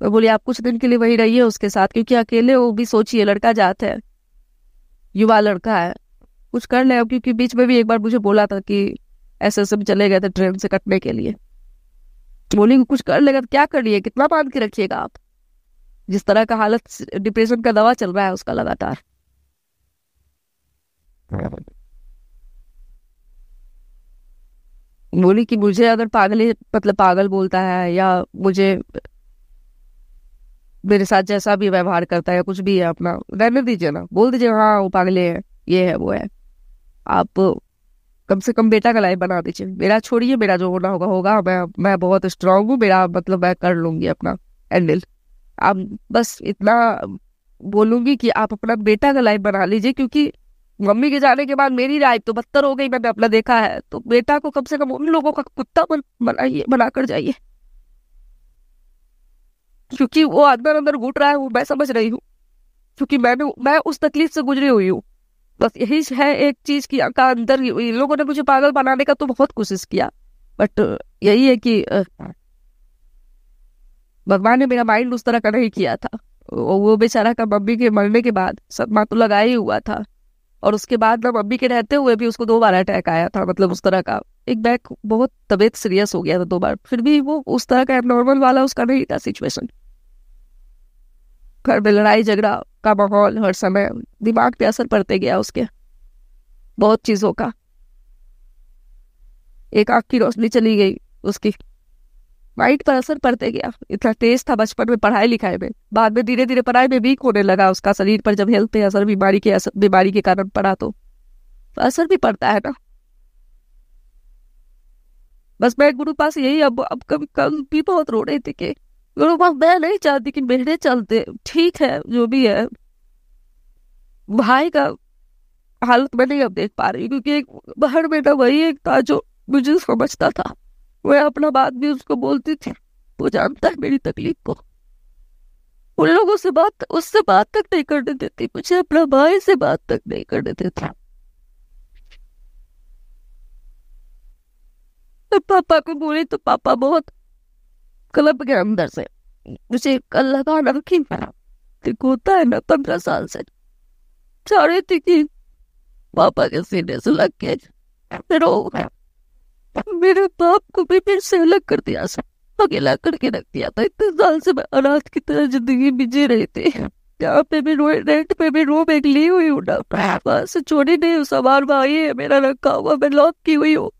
तो बोली आप कुछ दिन के लिए वही रहिए उसके साथ क्योंकि अकेले वो भी सोचिए लड़का जाता है युवा लड़का है कुछ कर ले क्योंकि बीच में भी एक बार मुझे बोला था कि ऐसे ऐसे चले गए थे ट्रेन से कटने के लिए बोली कुछ कर लेगा तो क्या करिए कितना बांध के रखिएगा आप जिस तरह का हालत डिप्रेशन का दवा चल रहा है उसका लगातार हाँ, बोली कि मुझे अगर पागल मतलब पागल बोलता है या मुझे मेरे साथ जैसा भी व्यवहार करता है कुछ भी है अपना रहने दीजिए ना बोल दीजिए हाँ वो पागले है ये है वो है आप कम से कम बेटा का लाइफ बना दीजिए मेरा छोड़िए मेरा जो होना होगा होगा मैं मैं बहुत स्ट्रांग हूँ मेरा मतलब मैं कर लूंगी अपना हैंडल आप बस इतना बोलूंगी कि आप अपना बेटा का लाइफ बना लीजिए क्योंकि मम्मी के जाने के बाद मेरी लाइफ तो बदतर हो गई मैंने अपना देखा है तो बेटा को कम से कम उन लोगों का कुत्ता बन, बनाइए बनाकर जाइए क्योंकि वो अंदर अंदर घुट रहा है वो मैं समझ रही हूँ क्योंकि मैंने मैं उस तकलीफ से गुजरी हुई हूँ बस यही है एक चीज की का अंदर इन लोगों ने मुझे पागल बनाने का तो बहुत कोशिश किया बट यही है कि भगवान ने मेरा माइंड उस तरह का नहीं किया था वो बेचारा का मम्मी के मरने के बाद सदमा तो लगा ही हुआ था और उसके बाद ना मम्मी के रहते हुए भी उसको दो बार अटैक आया था मतलब उस तरह का एक बैक बहुत तबीयत सीरियस हो गया था दो बार फिर भी वो उस तरह का एबनॉर्मल वाला उसका नहीं था सिचुएशन घर में लड़ाई झगड़ा का माहौल हर समय दिमाग पे असर पड़ते गया उसके बहुत चीज़ों का एक आंख की रोशनी चली गई उसकी माइंड पर असर पड़ते गया इतना तेज था बचपन में पढ़ाई लिखाई में बाद में धीरे धीरे पढ़ाई में वीक होने लगा उसका शरीर पर जब हेल्थ पे असर बीमारी के असर बीमारी के कारण पड़ा तो, तो असर भी पड़ता है ना बस मैं गुरु पास यही अब अब कभी कल भी बहुत रो रहे थे कि गुरु पास मैं नहीं चाहती कि मेरे चलते ठीक है जो भी है भाई का हालत मैं नहीं अब देख पा रही क्योंकि एक बाहर बेटा वही एक था जो मुझे समझता था वह अपना बात भी उसको बोलती थी वो जानता है मेरी तकलीफ को उन लोगों से बात उससे बात तक नहीं करने देती मुझे अपना भाई से बात तक नहीं करने देता तो पापा को बोली तो पापा बहुत क्लब के अंदर से मुझे कल लगा रखी तक होता है ना पंद्रह साल से चाह रही थी कि पापा के सीने से लग के रो मेरे बाप को भी मेरे से अलग कर दिया सर अकेला करके रख दिया था इतने साल से मैं अनाथ की तरह जिंदगी में जी रही यहाँ पे भी रेंट पे भी रूम एक ली हुई हूँ वहां से छोड़ी नहीं हूँ में आई है मेरा रखा हुआ मैं लॉक की हुई हूँ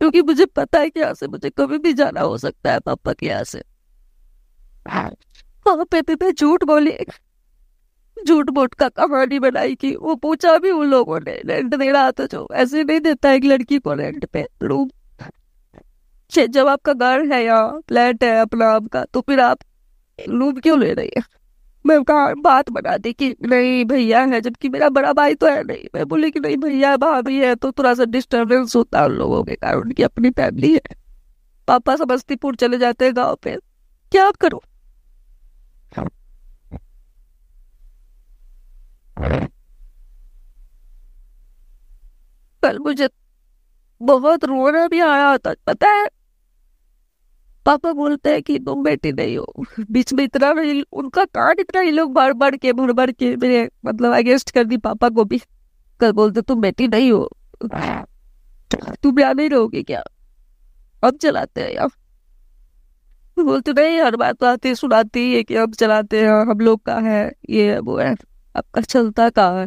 क्योंकि मुझे पता है कि यहाँ से मुझे कभी भी जाना हो सकता है पापा के यहाँ से वहां पे भी मैं झूठ बोली झूठ मूठ का कहानी बनाई की वो पूछा भी उन लोगों ने रेंट दे रहा था जो तो ऐसे नहीं देता एक लड़की को रेंट पे रूम जब आपका घर है या फ्लैट है अपना आपका तो फिर आप लूब क्यों ले रही है मैं कहा बात बना दी कि नहीं भैया है जबकि मेरा बड़ा भाई तो है नहीं मैं बोली कि नहीं भैया भाभी है तो थोड़ा सा डिस्टर्बेंस होता है उन लोगों के कारण उनकी अपनी फैमिली है पापा समस्तीपुर चले जाते हैं गाँव पे क्या करो कल मुझे बहुत रोना भी आया था पता है पापा बोलते हैं कि तुम बेटी नहीं हो बीच में इतना उनका कार्ड इतना ही लोग बार बार के भर भर के मेरे मतलब अगेंस्ट कर दी पापा को भी कल बोलते तुम बेटी नहीं हो तुम यहाँ नहीं रहोगे क्या हम चलाते हैं यहाँ तो बोलते नहीं हर बात आती सुनाती है कि हम चलाते हैं हम लोग का है ये वो है आपका चलता कहा है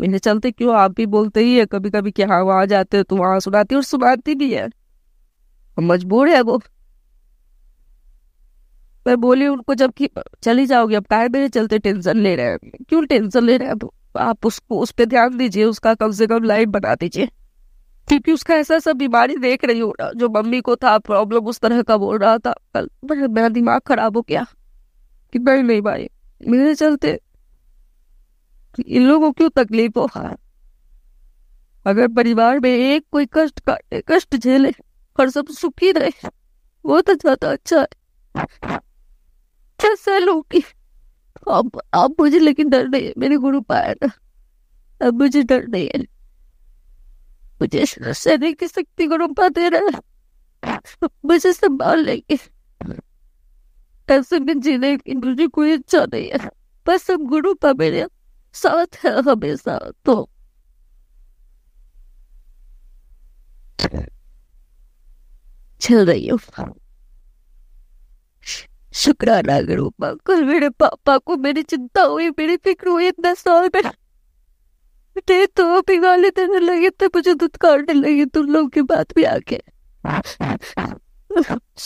मैंने चलते क्यों आप भी बोलते ही है कभी कभी कि हाँ वहां जाते हो तो वहां सुनाती और सुनाती भी है मजबूर है वो मैं बोली उनको जबकि चली जाओगी अब काहे मेरे चलते टेंशन ले रहे हैं क्यों टेंशन ले रहे हैं आप उसको उस पर ध्यान दीजिए उसका कम से कम लाइफ बना दीजिए क्योंकि उसका ऐसा सब बीमारी देख रही हूँ ना जो मम्मी को था प्रॉब्लम उस तरह का बोल रहा था कल मेरा दिमाग खराब हो गया कि नहीं नहीं भाई मेरे चलते इन लोगों क्यों तकलीफ हो हाँ। अगर परिवार में एक कोई कष्ट का कष्ट झेले और सब सुखी रहे बहुत अच्छा था अच्छा अच्छा सेल होगी अब अब मुझे लेकिन डर नहीं है मेरे गुरु पाया ना अब मुझे डर नहीं है मुझे शरीर की शक्ति गुरु पा दे रहा मुझे संभाल लेंगे ऐसे में जीने की मुझे कोई इच्छा नहीं है बस सब गुरु पा मेरे साथ है हमेशा तो चल रही हूँ शुक्राना करो माँ कल मेरे पापा को मेरी चिंता हुई मेरी फिक्र हुई इतना साल में बेटे तो पिघाले देने लगे थे तो मुझे दुत्कारने लगे तुम तो लोग की बात भी आके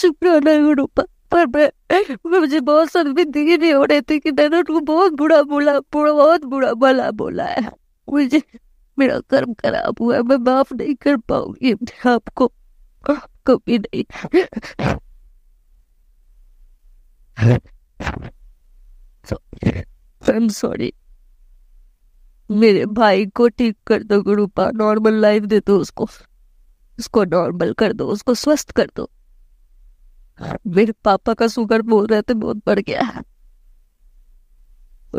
शुक्राना करो पर मैं मुझे बहुत सर भी दिए नहीं हो रहे थे कि मैंने उनको बहुत बुरा बोला बहुत बुरा भला बोला है मुझे मेरा कर्म खराब हुआ है मैं माफ नहीं कर पाऊंगी अपने आपको कभी नहीं I'm sorry. सॉरी मेरे भाई को ठीक कर दो गुरुपा नॉर्मल लाइफ दे दो उसको उसको नॉर्मल कर दो उसको स्वस्थ कर दो मेरे पापा का शुगर बोल रहे थे बहुत बढ़ गया है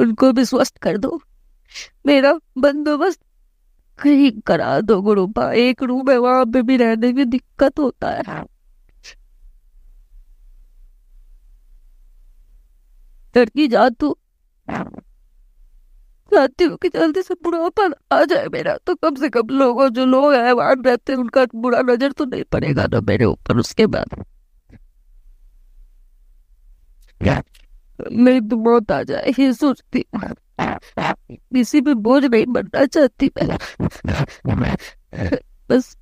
उनको भी स्वस्थ कर दो मेरा बंदोबस्त ठीक करा दो गुरुपा एक रूम है वहां पे भी रहने में दिक्कत होता है लड़की हाँ। जा तू हाँ। चाहती हूँ कि जल्दी से बुढ़ापन आ जाए मेरा तो कम से कम लोगों जो लोग हैं वहां रहते हैं उनका बुरा नजर तो नहीं पड़ेगा ना मेरे ऊपर उसके बाद हाँ। मेरी तो मौत आ जाए ये सोचती हूँ किसी पे बोझ नहीं बनना चाहती मैं बस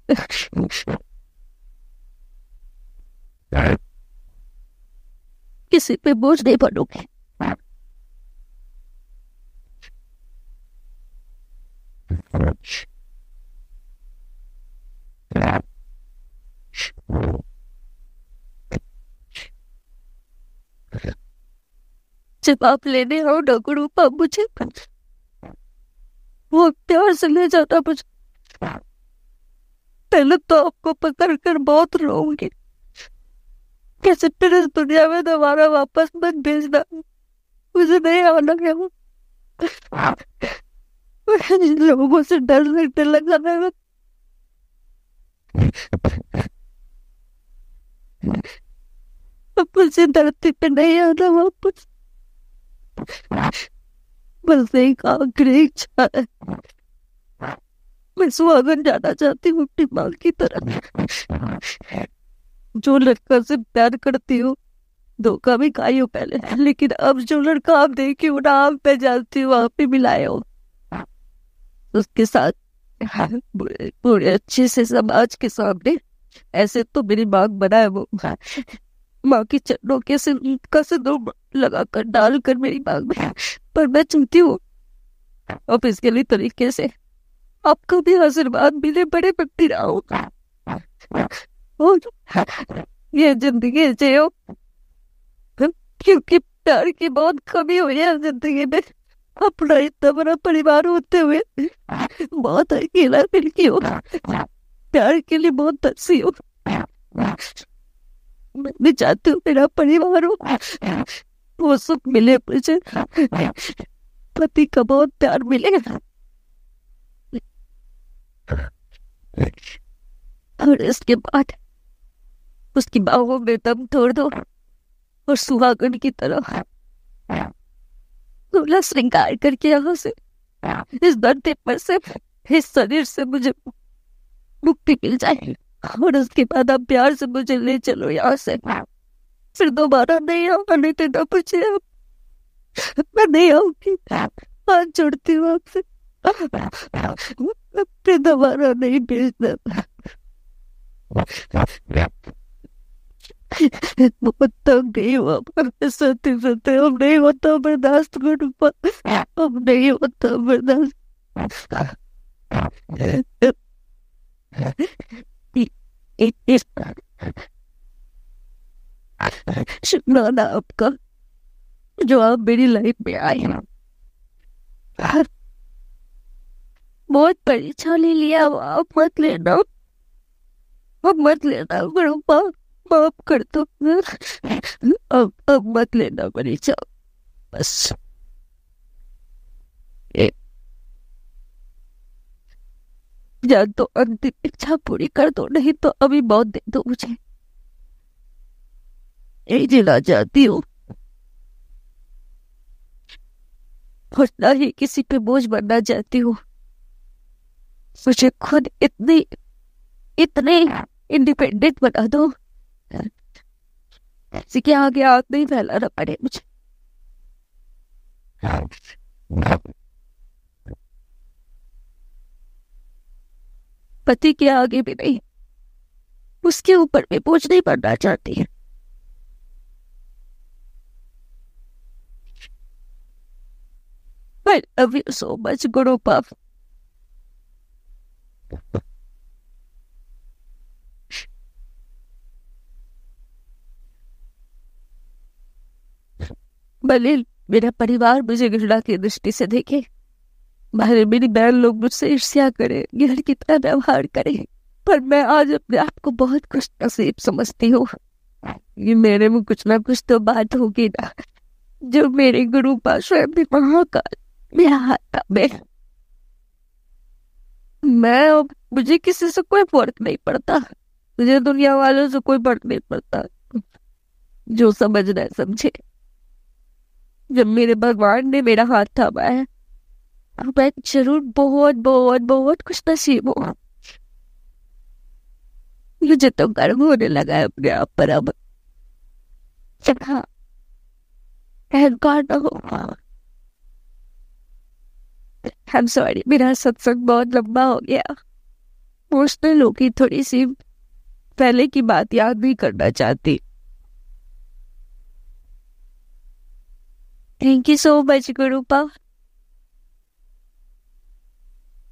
किसी पे बोझ नहीं बनूंगी Okay. जब आप लेने आओ डॉक्टर गुड़ूपा मुझे वो प्यार से ले जाता मुझे पहले तो आपको पकड़ कर बहुत रोऊंगी कैसे फिर इस दुनिया में दोबारा वापस मत भेजना मुझे नहीं आना क्या वो लोगों से डर लगने लग जाता है मुझे धरती पे नहीं आना वापस बस मैं देखा ग्रेट मैं सुहागन जाना चाहती हूँ अपनी माँ की तरह जो लड़का से प्यार करती हूँ धोखा भी खाई हो पहले लेकिन अब जो लड़का आप देखी हो ना आप पहचानती हो आप ही मिलाए हो उसके साथ पूरे अच्छे से समाज के सामने ऐसे तो मेरी मांग बना है वो माँ के चरणों के का सिंदूर लगाकर डालकर मेरी बाग में पर मैं चाहती हूँ अब इसके लिए तरीके से आपको भी आशीर्वाद मिले बड़े व्यक्ति राहू और ये जिंदगी जियो क्योंकि प्यार की बहुत कमी हुई है जिंदगी में अपना इतना बड़ा परिवार होते हुए बहुत अकेला मिलकी हो प्यार के लिए बहुत तरसी हो मैं चाहती हूँ मेरा परिवार हो वो सब मिले मुझे पति का बहुत प्यार मिले और इसके बाद उसकी बाहों में दम तोड़ दो और सुहागन की तरह दूल्हा श्रृंगार करके यहां से इस धरती पर से इस शरीर से मुझे मुक्ति मिल जाएगी और उसके बाद आप प्यार से मुझे ले चलो यहाँ से फिर दोबारा नहीं आऊंगा नहीं तो मुझे आप मैं नहीं आऊंगी हाथ जोड़ती हूँ आपसे फिर दोबारा नहीं भेजना बहुत तंग गई सोते सोते नहीं होता बर्दाश्त कर नहीं होता बर्दाश्त शुक्राना आपका जो आप मेरी लाइफ में आए ना बहुत परेशानी लिया आप मत लेना अब मत लेना गुरुपा माफ कर दो अब अब मत लेना परेशान बस या तो अंतिम इच्छा पूरी कर दो नहीं तो अभी मौत दे दो मुझे यही जिला जाती हूँ और ना ही किसी पे बोझ बनना चाहती हूँ मुझे खुद इतनी इतने इंडिपेंडेंट बना दो आगे हाथ नहीं फैलाना पड़े मुझे पति के आगे भी नहीं उसके ऊपर भी बोझ नहीं बनना चाहती है I तो मेरा परिवार मुझे घृणा की दृष्टि से देखे बाहर मेरी बहन लोग मुझसे ईर्ष्या करें घर की तरह व्यवहार करें पर मैं आज अपने आप को बहुत खुश नसीब समझती हूँ ये मेरे में कुछ ना कुछ तो बात होगी ना जो मेरे गुरु पास भी महाकाल मेरा हाथ में मैं अब मुझे किसी से कोई फर्क नहीं पड़ता मुझे दुनिया वालों से कोई फर्क नहीं पड़ता जो समझना है समझे जब मेरे भगवान ने मेरा हाथ थामा है मैं जरूर बहुत बहुत बहुत खुश नसीब हूँ मुझे तो गर्व होने लगा है अपने आप पर अब हाँ। I'm sorry, मेरा सत्संग बहुत लंबा हो गया इमोशनल होगी थोड़ी सी पहले की बात याद भी करना चाहती thank you so much Gurupa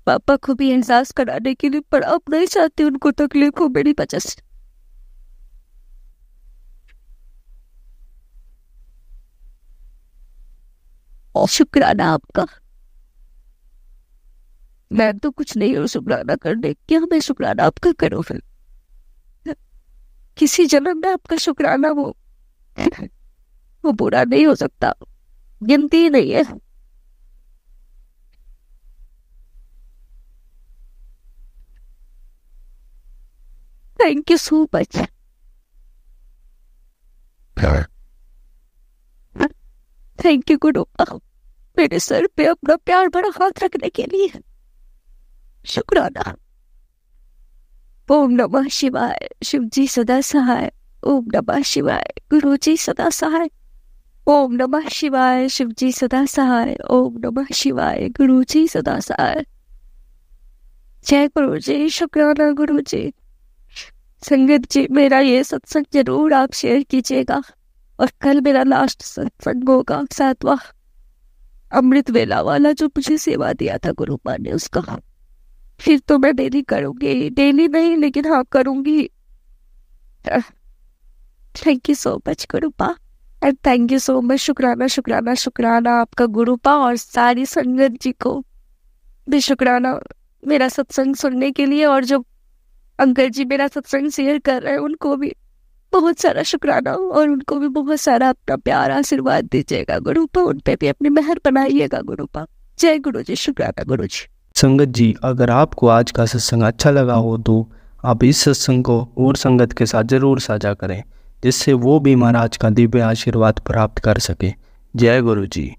पापा को भी एहसास कराने के लिए पर अब नहीं चाहते उनको तकलीफ हो मेरी वजह से शुक्राना आपका मैं तो कुछ नहीं हूं शुक्राना करने क्या मैं शुक्राना आपका करो फिर किसी जन्म में आपका शुक्राना वो वो बुरा नहीं हो सकता गिनती नहीं है thank you so much thank you good मेरे सर पे अपना प्यार भरा हाथ रखने के लिए शुक्राना ओम नमः शिवाय शिव जी सदा सहाय ओम नमः शिवाय गुरु जी सदा सहाय ओम नमः शिवाय शिव जी सदा सहाय ओम नमः शिवाय गुरु जी सदा सहाय जय गुरु जी शुक्राना गुरु जी संगत जी मेरा ये सत्संग जरूर आप शेयर कीजिएगा और कल मेरा लास्ट सत्संग होगा सातवा अमृत वेला वाला जो मुझे सेवा दिया था गुरु माँ ने उसका फिर तो मैं डेली करूंगी डेली नहीं लेकिन हाँ करूंगी thank you so much Gurupa and thank you so much शुक्राना शुक्राना शुक्राना आपका गुरुपा और सारी संगत जी को भी शुक्राना मेरा सत्संग सुनने के लिए और जो अंकल जी मेरा सत्संग शेयर कर रहे हैं उनको भी बहुत सारा शुक्राना और उनको भी बहुत सारा अपना प्यार आशीर्वाद दीजिएगा गुरुपा उन पर भी अपनी मेहर बनाइएगा गुरुपा जय गुरु जी शुक्राना गुरु जी संगत जी अगर आपको आज का सत्संग अच्छा लगा हो तो आप इस सत्संग को और संगत के साथ जरूर साझा करें जिससे वो भी महाराज का दिव्य आशीर्वाद प्राप्त कर सके जय गुरु जी